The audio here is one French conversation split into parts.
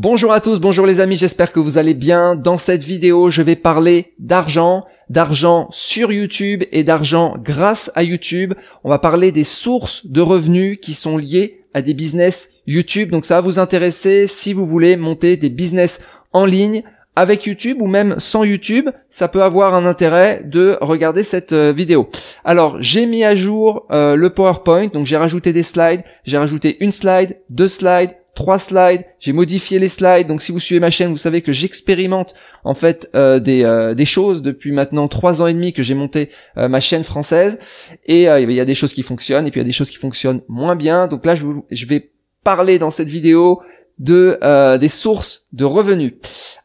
Bonjour à tous, bonjour les amis, j'espère que vous allez bien. Dans cette vidéo, je vais parler d'argent, d'argent sur YouTube et d'argent grâce à YouTube. On va parler des sources de revenus qui sont liées à des business YouTube. Donc ça va vous intéresser si vous voulez monter des business en ligne avec YouTube ou même sans YouTube, ça peut avoir un intérêt de regarder cette euh, vidéo. Alors j'ai mis à jour euh, le PowerPoint, donc j'ai rajouté des slides, j'ai rajouté une slide, deux slides, trois slides, j'ai modifié les slides. Donc si vous suivez ma chaîne, vous savez que j'expérimente en fait euh, des, euh, des, choses depuis maintenant trois ans et demi que j'ai monté euh, ma chaîne française. Et il y a des choses qui fonctionnent et puis il y a des choses qui fonctionnent moins bien. Donc là, je, je vais parler dans cette vidéo de euh, des sources de revenus.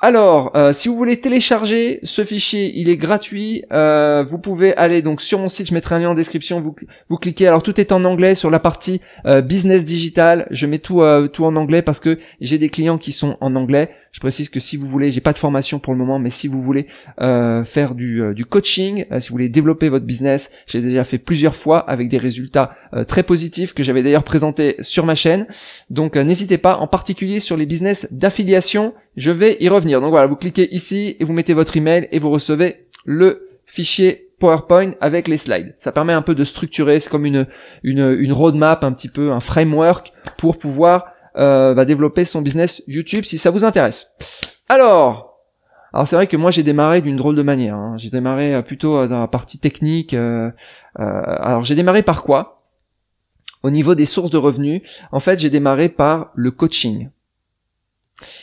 Alors, euh, si vous voulez télécharger ce fichier, il est gratuit. Euh, vous pouvez aller donc sur mon site, je mettrai un lien en description. Vous, vous cliquez. Alors tout est en anglais sur la partie business digital. Je mets tout tout en anglais parce que j'ai des clients qui sont en anglais. Je précise que si vous voulez, j'ai pas de formation pour le moment, mais si vous voulez euh, faire du, euh, coaching, euh, si vous voulez développer votre business, j'ai déjà fait plusieurs fois avec des résultats très positifs que j'avais d'ailleurs présenté sur ma chaîne. Donc n'hésitez pas, en particulier sur les business d'affiliation, je vais y revenir. Donc voilà, vous cliquez ici et vous mettez votre email et vous recevez le fichier PowerPoint avec les slides. Ça permet un peu de structurer, c'est comme une, une roadmap, un petit peu un framework pour pouvoir euh, va développer son business YouTube si ça vous intéresse. Alors, alors c'est vrai que moi j'ai démarré d'une drôle de manière. Hein. J'ai démarré euh, plutôt euh, dans la partie technique. alors j'ai démarré par quoi Au niveau des sources de revenus, en fait j'ai démarré par le coaching.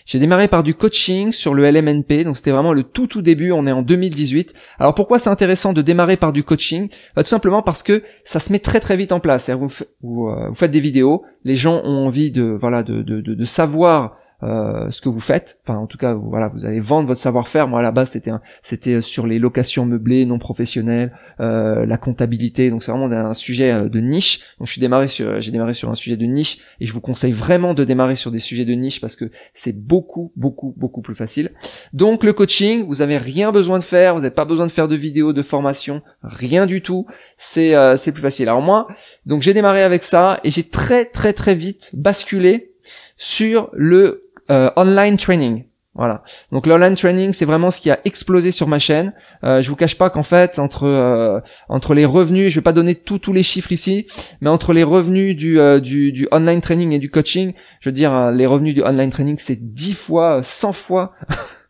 J'ai démarré par du coaching sur le LMNP, donc c'était vraiment le tout tout début, on est en 2018. Alors pourquoi c'est intéressant de démarrer par du coaching bah, Tout simplement parce que ça se met très très vite en place. Euh, vous, faites des vidéos, les gens ont envie de, voilà, de, de savoir euh, ce que vous faites. Enfin, en tout cas, voilà, vous allez vendre votre savoir-faire. Moi, à la base, c'était c'était euh, sur les locations meublées non professionnelles, euh, la comptabilité. Donc, c'est vraiment un sujet de niche. Donc, je suis démarré sur, j'ai démarré sur un sujet de niche, et je vous conseille vraiment de démarrer sur des sujets de niche parce que c'est beaucoup, beaucoup, beaucoup plus facile. Donc, le coaching, vous n'avez rien besoin de faire, vous n'avez pas besoin de faire de vidéos, de formation, rien du tout. C'est c'est plus facile. Alors moi, donc j'ai démarré avec ça et j'ai très très très vite basculé sur le euh, online training. Voilà. Donc l'online training, c'est vraiment ce qui a explosé sur ma chaîne. Euh, je vous cache pas qu'en fait, entre euh, entre les revenus, je vais pas donner tous tous les chiffres ici, mais entre les revenus du, du, du online training et du coaching, je veux dire les revenus du online training, c'est 10 fois, 100 fois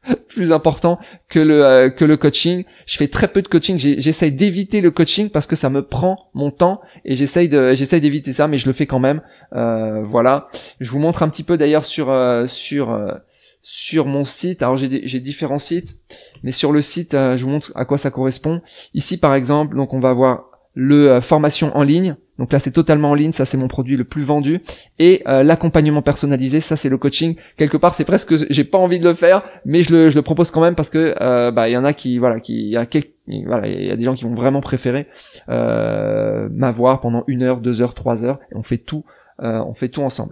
plus important que le euh, que le coaching. Je fais très peu de coaching. J'essaye d'éviter le coaching parce que ça me prend mon temps et j'essaye de j'essaye d'éviter ça, mais je le fais quand même. Euh, voilà. Je vous montre un petit peu d'ailleurs sur euh, sur sur mon site. Alors j'ai différents sites, mais sur le site, je vous montre à quoi ça correspond. Ici par exemple, donc on va voir le euh, formation en ligne. Donc là, c'est totalement en ligne, ça c'est mon produit le plus vendu. Et euh, l'accompagnement personnalisé, ça c'est le coaching. Quelque part, c'est presque, j'ai pas envie de le faire, mais je le, je le propose quand même parce que euh, bah il y en a qui, voilà, qui, il y a voilà, il y a des gens qui vont vraiment préférer m'avoir pendant une heure, deux heures, trois heures. Et on fait tout euh, on fait tout ensemble.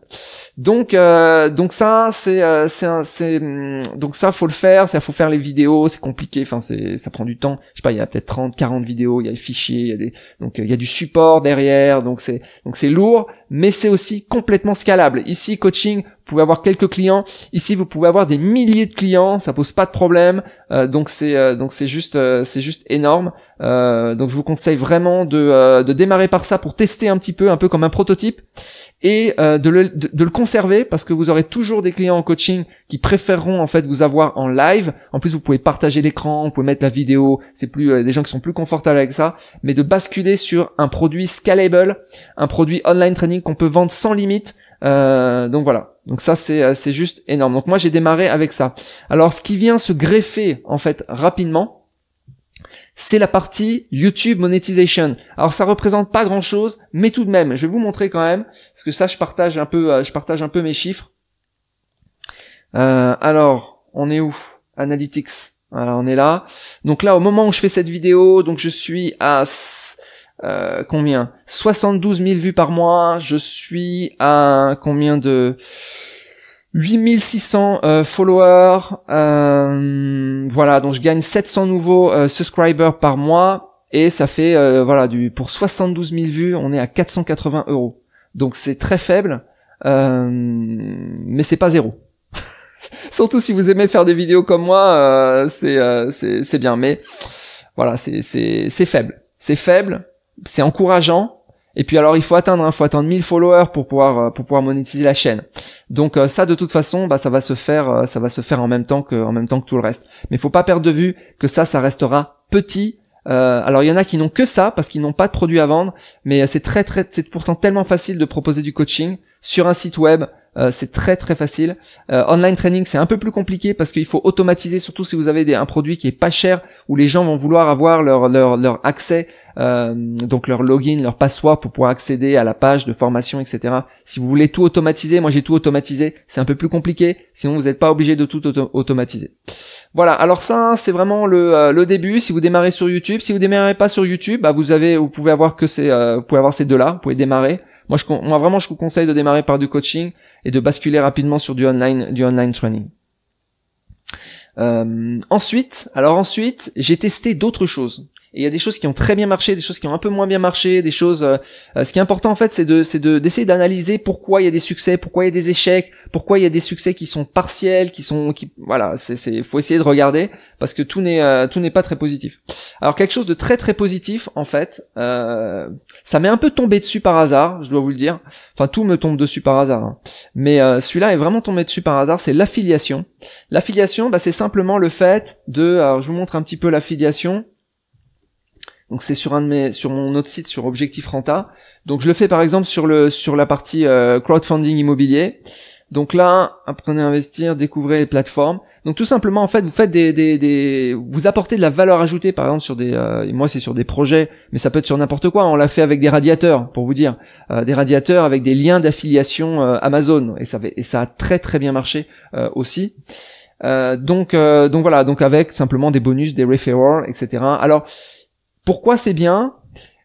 Donc euh, donc ça c'est euh, c'est hum, donc ça faut le faire, ça faut faire les vidéos, c'est compliqué, enfin c'est ça prend du temps. Je sais pas, il y a peut-être 30 40 vidéos, il y a des fichiers, il y a des donc il y a du support derrière, donc c'est donc c'est lourd, mais c'est aussi complètement scalable. Ici, coaching, vous pouvez avoir quelques clients. Ici, vous pouvez avoir des milliers de clients. Ça pose pas de problème. Euh, donc c'est euh, donc c'est juste euh, c'est juste énorme. donc je vous conseille vraiment de, de démarrer par ça pour tester un petit peu, un peu comme un prototype, et de le, le conserver parce que vous aurez toujours des clients en coaching qui préféreront en fait vous avoir en live. En plus, vous pouvez partager l'écran, vous pouvez mettre la vidéo. C'est plus des gens qui sont plus confortables avec ça, mais de basculer sur un produit scalable, un produit online training qu'on peut vendre sans limite. Euh, donc voilà. Donc ça c'est euh, c'est juste énorme. Donc moi j'ai démarré avec ça. Alors ce qui vient se greffer en fait rapidement, c'est la partie YouTube Monetization. Alors ça représente pas grand chose, mais tout de même, je vais vous montrer quand même, parce que ça je partage un peu, euh, je partage un peu mes chiffres. alors, on est où Analytics. Voilà, on est là. Donc là, au moment où je fais cette vidéo, donc je suis à euh, combien 72 000 vues par mois. Je suis à combien de 8600 euh, followers. Euh, voilà, donc je gagne 700 nouveaux euh, subscribers par mois. Et ça fait, voilà, du, pour 72 000 vues, on est à 480 euros. Donc c'est très faible, mais c'est pas zéro. Surtout si vous aimez faire des vidéos comme moi, c'est bien. Mais voilà, c'est faible. C'est faible, c'est encourageant. Et puis alors il faut atteindre, hein, faut atteindre 1000 followers pour pouvoir euh, pour pouvoir monétiser la chaîne. Donc euh, ça de toute façon, bah ça va se faire, euh, ça va se faire en même temps que en même temps que tout le reste. Mais faut pas perdre de vue que ça, ça restera petit alors il y en a qui n'ont que ça parce qu'ils n'ont pas de produits à vendre, mais c'est très très c'est pourtant tellement facile de proposer du coaching sur un site web. c'est très très facile. online training c'est un peu plus compliqué parce qu'il faut automatiser surtout si vous avez des, un produit qui est pas cher où les gens vont vouloir avoir leur leur, leur accès euh, donc leur login, leur password pour pouvoir accéder à la page de formation, etc. Si vous voulez tout automatiser, moi j'ai tout automatisé, c'est un peu plus compliqué, sinon vous n'êtes pas obligé de tout automatiser. Voilà, alors ça hein, c'est vraiment le, euh, le, début. Si vous démarrez sur YouTube, si vous démarrez pas sur YouTube, bah vous avez, vous pouvez avoir que ces, euh, vous pouvez avoir ces deux-là, vous pouvez démarrer. Moi, je, moi vraiment, je vous conseille de démarrer par du coaching et de basculer rapidement sur du online, du online training. ensuite, alors ensuite, j'ai testé d'autres choses. Et il y a des choses qui ont très bien marché, des choses qui ont un peu moins bien marché, des choses. Euh, euh, ce qui est important en fait, c'est de, c'est de, d'essayer d'analyser pourquoi il y a des succès, pourquoi il y a des échecs, pourquoi il y a des succès qui sont partiels, qui sont, qui, voilà, c'est, c'est, faut essayer de regarder parce que tout n'est, euh, tout n'est pas très positif. Alors quelque chose de très très positif en fait, ça m'est un peu tombé dessus par hasard, je dois vous le dire. Enfin, tout me tombe dessus par hasard, hein. mais celui-là est vraiment tombé dessus par hasard. C'est l'affiliation. L'affiliation, bah, c'est simplement le fait de, alors je vous montre un petit peu l'affiliation. Donc c'est sur un de mes, sur mon autre site, sur Objectif Renta. Donc je le fais par exemple sur le sur la partie euh, crowdfunding immobilier. Donc là, apprenez à investir, découvrez les plateformes. Donc tout simplement en fait, vous faites des, des, vous apportez de la valeur ajoutée par exemple sur des euh, moi c'est sur des projets, mais ça peut être sur n'importe quoi. On l'a fait avec des radiateurs pour vous dire, euh, des radiateurs avec des liens d'affiliation Amazon et ça et ça a très très bien marché aussi. donc donc voilà, donc avec simplement des bonus, des referrals, etc. Alors pourquoi c'est bien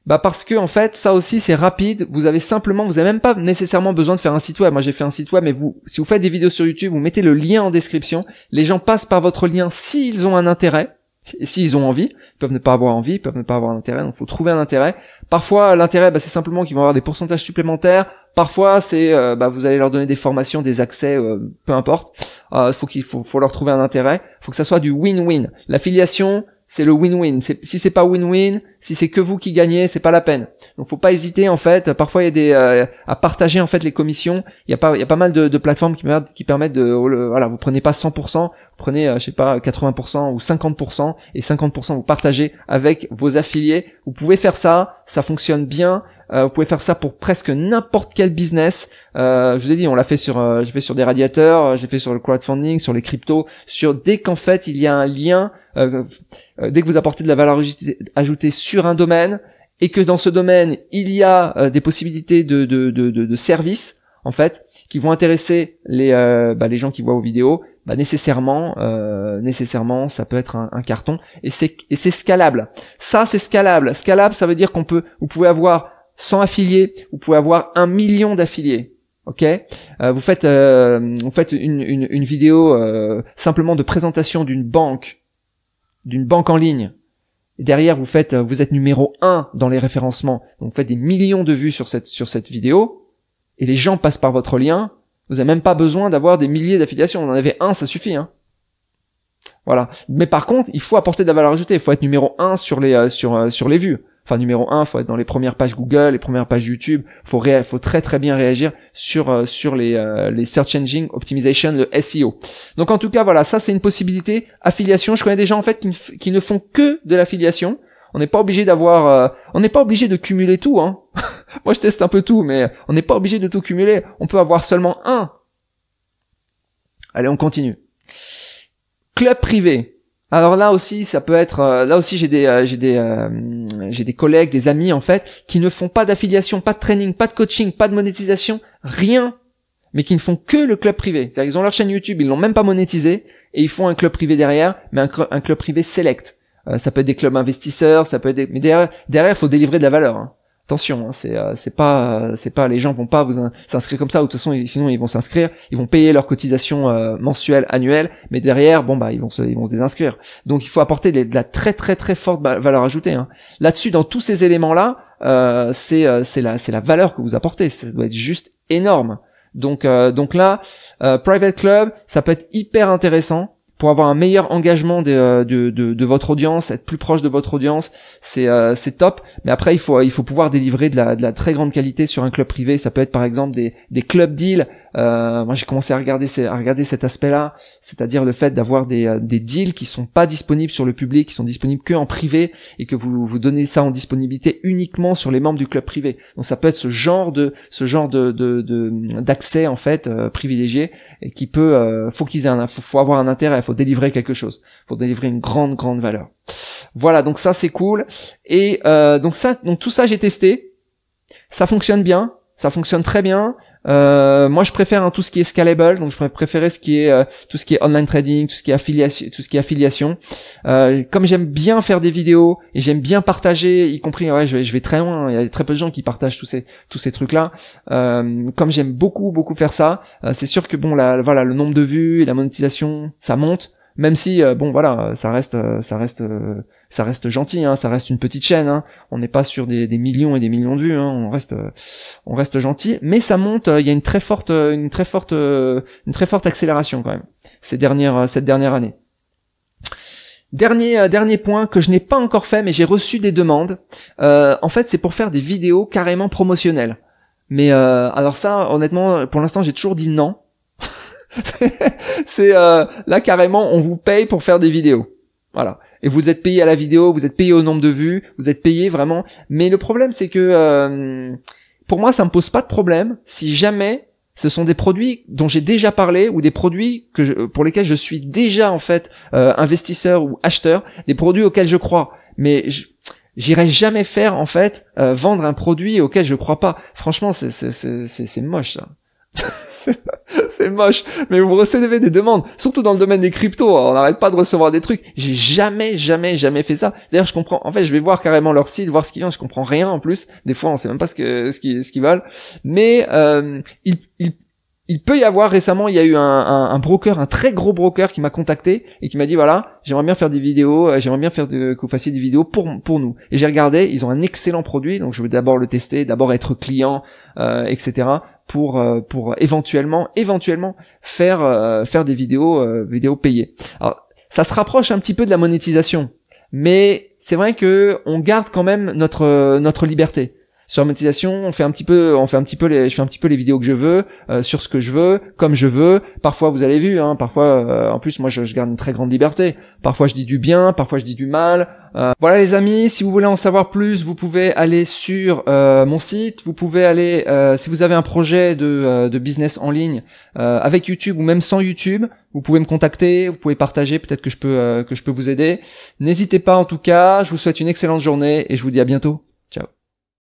bah parce que en fait ça aussi c'est rapide, vous avez simplement, vous avez même pas nécessairement besoin de faire un site web. Moi j'ai fait un site web mais vous si vous faites des vidéos sur YouTube, vous mettez le lien en description, les gens passent par votre lien s'ils ont un intérêt, s'ils ont envie, ils peuvent ne pas avoir envie, ils peuvent ne pas avoir intérêt. donc faut trouver un intérêt. Parfois l'intérêt bah, c'est simplement qu'ils vont avoir des pourcentages supplémentaires, parfois c'est euh, bah, vous allez leur donner des formations, des accès, euh, peu importe. Euh, faut qu'il faut, faut leur trouver un intérêt, faut que ça soit du win-win. L'affiliation, c'est le win-win. Si c'est pas win-win, si c'est que vous qui gagnez, c'est pas la peine. Donc faut pas hésiter en fait. Parfois il y a des euh, à partager en fait les commissions. Il y a pas il y a pas mal de, plateformes qui, qui permettent de oh, voilà vous prenez pas 100%, vous prenez euh, je sais pas 80% ou 50% et 50% vous partagez avec vos affiliés. Vous pouvez faire ça, ça fonctionne bien. Euh, vous pouvez faire ça pour presque n'importe quel business. je vous ai dit, on l'a fait sur, j'ai fait sur des radiateurs, j'ai fait sur le crowdfunding, sur les cryptos, sur dès qu'en fait il y a un lien euh, euh, dès que vous apportez de la valeur ajoutée sur un domaine et que dans ce domaine il y a euh, des possibilités de, de, de, de, services en fait qui vont intéresser les, bah, les gens qui voient vos vidéos, bah, nécessairement, nécessairement, ça peut être un, carton et c'est scalable. Ça, c'est scalable. Scalable, ça veut dire qu'on peut, vous pouvez avoir 100 affiliés, vous pouvez avoir un million d'affiliés. Ok, vous faites, vous faites une, une vidéo simplement de présentation d'une banque d'une banque en ligne. Et derrière, vous faites, euh, vous êtes numéro un dans les référencements. Donc, vous faites des millions de vues sur cette, sur cette vidéo. Et les gens passent par votre lien. Vous n'avez même pas besoin d'avoir des milliers d'affiliations. on en avait un, ça suffit, hein. Voilà. Mais par contre, il faut apporter de la valeur ajoutée. Il faut être numéro un sur les, euh, sur, euh, sur les vues. Enfin, numéro un, faut être dans les premières pages Google, les premières pages YouTube. Faut faut très très bien réagir sur euh, sur euh, les search engine optimization, le SEO. Donc en tout cas, voilà, ça c'est une possibilité. Affiliation, je connais des gens en fait qui, ne, qui ne font que de l'affiliation. On n'est pas obligé d'avoir, euh, on n'est pas obligé de cumuler tout. Hein. Moi, je teste un peu tout, mais on n'est pas obligé de tout cumuler. On peut avoir seulement un. Allez, on continue. Club privé. Alors là aussi, ça peut être. Euh, là aussi, j'ai des, euh, j'ai des, euh, j'ai des collègues, des amis en fait, qui ne font pas d'affiliation, pas de training, pas de coaching, pas de monétisation, rien, mais qui ne font que le club privé. C'est-à-dire qu'ils ont leur chaîne YouTube, ils l'ont même pas monétisé, et ils font un club privé derrière, mais un, club privé select. ça peut être des clubs investisseurs, ça peut être. Des... Mais derrière, derrière, faut délivrer de la valeur. Hein. Attention, hein, c'est euh, pas euh, c'est pas les gens vont pas vous s'inscrire comme ça. Ou de toute façon, sinon ils vont s'inscrire, ils vont payer leur cotisation euh, mensuelle, annuelle, mais derrière, bon bah ils vont se ils vont se désinscrire. Donc il faut apporter de, la très très très forte valeur ajoutée. Hein. Là-dessus, dans tous ces éléments là, c'est c'est la c'est la valeur que vous apportez. Ça doit être juste énorme. Donc donc là, private club, ça peut être hyper intéressant pour avoir un meilleur engagement euh, de, de, de, votre audience, être plus proche de votre audience, euh, c'est top. Mais après, il faut, il faut pouvoir délivrer de la, de la très grande qualité sur un club privé. Ça peut être par exemple des, des club deals euh, moi, j'ai commencé à regarder, à regarder cet aspect-là, c'est-à-dire le fait d'avoir euh, des, deals qui sont pas disponibles sur le public, qui sont disponibles que en privé, et que vous vous donnez ça en disponibilité uniquement sur les membres du club privé. Donc, ça peut être ce genre de ce genre de d'accès en fait euh, privilégié et qui peut faut qu'ils aient un faut, avoir un intérêt, faut délivrer quelque chose, faut délivrer une grande grande valeur. Voilà, donc ça c'est cool. Et donc ça, donc tout ça j'ai testé, ça fonctionne bien, ça fonctionne très bien. Euh, moi, je préfère hein, tout ce qui est scalable, donc je préfère ce qui est euh, tout ce qui est online trading, tout ce qui est affiliation, tout ce qui est affiliation. Euh, comme j'aime bien faire des vidéos et j'aime bien partager, y compris, ouais, je vais, très loin. Hein, il y a très peu de gens qui partagent tous ces tous ces trucs là. comme j'aime beaucoup beaucoup faire ça, c'est sûr que bon, voilà, le nombre de vues et la monétisation, ça monte. Même si bon, voilà, ça reste, ça reste ça reste gentil, hein, ça reste une petite chaîne. Hein. On n'est pas sur des, millions et des millions de vues, hein. on reste, euh, on reste gentil. Mais ça monte, euh, il y a une très forte, euh, une très forte, une très forte accélération quand même ces dernières, cette dernière année. Dernier, dernier point que je n'ai pas encore fait, mais j'ai reçu des demandes. en fait, c'est pour faire des vidéos carrément promotionnelles. Mais alors ça, honnêtement, pour l'instant, j'ai toujours dit non. c'est là carrément, on vous paye pour faire des vidéos. Voilà. Et vous êtes payé à la vidéo, vous êtes payé au nombre de vues, vous êtes payé vraiment. Mais le problème, c'est que euh, pour moi, ça me pose pas de problème si jamais ce sont des produits dont j'ai déjà parlé ou des produits que je, pour lesquels je suis déjà en fait euh, investisseur ou acheteur, des produits auxquels je crois. Mais j'irai jamais faire en fait euh, vendre un produit auquel je crois pas. Franchement, c'est moche ça. c'est moche. Mais vous recevez des demandes, surtout dans le domaine des cryptos. On n'arrête pas de recevoir des trucs. J'ai jamais, jamais, jamais fait ça. D'ailleurs, je comprends. En fait, je vais voir carrément leur site, voir ce qu'ils ont. Je comprends rien en plus. Des fois, on sait même pas ce que ce qu'ils ce valent. Mais euh, il peut y avoir récemment, il y a eu un, un, un broker, un très gros broker qui m'a contacté et qui m'a dit voilà, j'aimerais bien faire des vidéos, euh, j'aimerais bien faire de, que vous fassiez des vidéos pour pour nous. Et j'ai regardé, ils ont un excellent produit, donc je veux d'abord le tester, d'abord être client, euh, etc pour euh, pour éventuellement éventuellement faire euh, faire des vidéos euh, vidéos payées. Alors ça se rapproche un petit peu de la monétisation, mais c'est vrai que on garde quand même notre notre liberté sur la monétisation, on fait un petit peu, on fait un petit peu je fais un petit peu les vidéos que je veux, sur ce que je veux, comme je veux. Parfois, vous avez vu, hein, parfois, en plus, moi, je, je, garde une très grande liberté. Parfois, je dis du bien, parfois, je dis du mal. Euh, voilà les amis, si vous voulez en savoir plus, vous pouvez aller sur euh, mon site, vous pouvez aller, euh, si vous avez un projet de, de business en ligne avec YouTube ou même sans YouTube, vous pouvez me contacter, vous pouvez partager, peut-être que je peux que je peux vous aider. N'hésitez pas en tout cas, je vous souhaite une excellente journée et je vous dis à bientôt. Ciao.